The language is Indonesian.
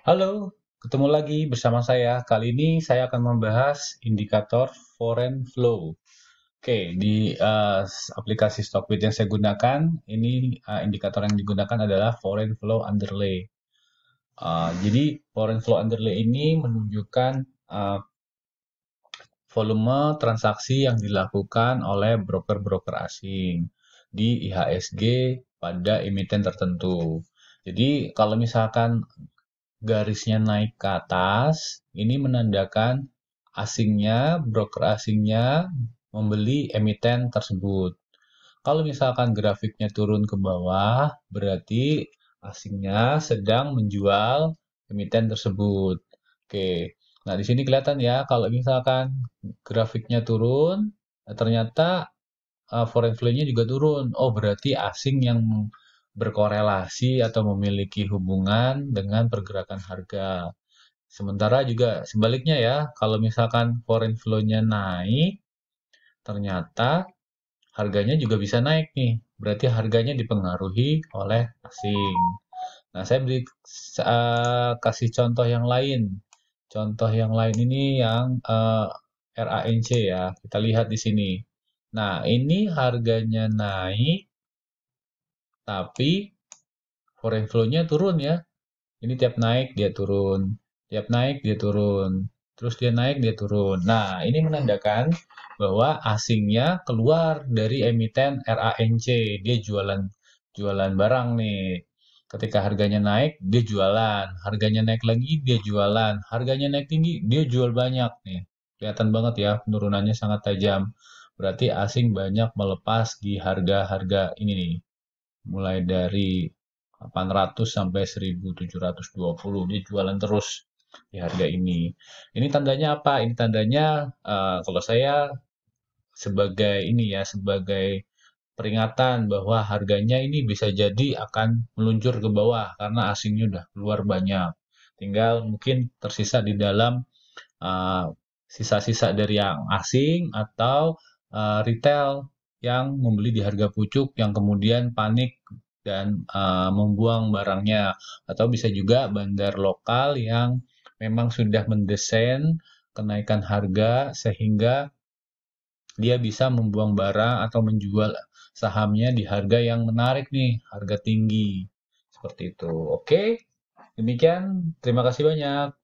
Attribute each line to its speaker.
Speaker 1: Halo, ketemu lagi bersama saya. Kali ini saya akan membahas indikator foreign flow. Oke, di uh, aplikasi Stockbit yang saya gunakan, ini uh, indikator yang digunakan adalah foreign flow underlay. Uh, jadi foreign flow underlay ini menunjukkan uh, volume transaksi yang dilakukan oleh broker-broker asing di IHSG pada emiten tertentu. Jadi kalau misalkan garisnya naik ke atas, ini menandakan asingnya, broker asingnya membeli emiten tersebut. Kalau misalkan grafiknya turun ke bawah, berarti asingnya sedang menjual emiten tersebut. Oke, nah di sini kelihatan ya, kalau misalkan grafiknya turun, ternyata eh, foreign flow-nya juga turun. Oh, berarti asing yang berkorelasi atau memiliki hubungan dengan pergerakan harga. Sementara juga sebaliknya ya, kalau misalkan foreign flow-nya naik, ternyata harganya juga bisa naik nih. Berarti harganya dipengaruhi oleh asing. Nah, saya beri, uh, kasih contoh yang lain. Contoh yang lain ini yang uh, eh, RANC ya. Kita lihat di sini. Nah, ini harganya naik tapi foreign flow-nya turun ya. Ini tiap naik dia turun, tiap naik dia turun, terus dia naik dia turun. Nah, ini menandakan bahwa asingnya keluar dari emiten RANC, dia jualan jualan barang nih. Ketika harganya naik, dia jualan. Harganya naik lagi, dia jualan. Harganya naik tinggi, dia jual banyak nih. Kelihatan banget ya penurunannya sangat tajam. Berarti asing banyak melepas di harga-harga ini nih mulai dari 800 sampai 1720 dia jualan terus di harga ini. Ini tandanya apa? Ini tandanya uh, kalau saya sebagai ini ya sebagai peringatan bahwa harganya ini bisa jadi akan meluncur ke bawah karena asingnya udah keluar banyak. Tinggal mungkin tersisa di dalam sisa eh, sisa-sisa dari yang asing atau uh, retail yang membeli di harga pucuk yang kemudian panik dan uh, membuang barangnya atau bisa juga bandar lokal yang memang sudah mendesain kenaikan harga sehingga dia bisa membuang barang atau menjual sahamnya di harga yang menarik nih, harga tinggi. Seperti itu. Oke. Demikian, terima kasih banyak.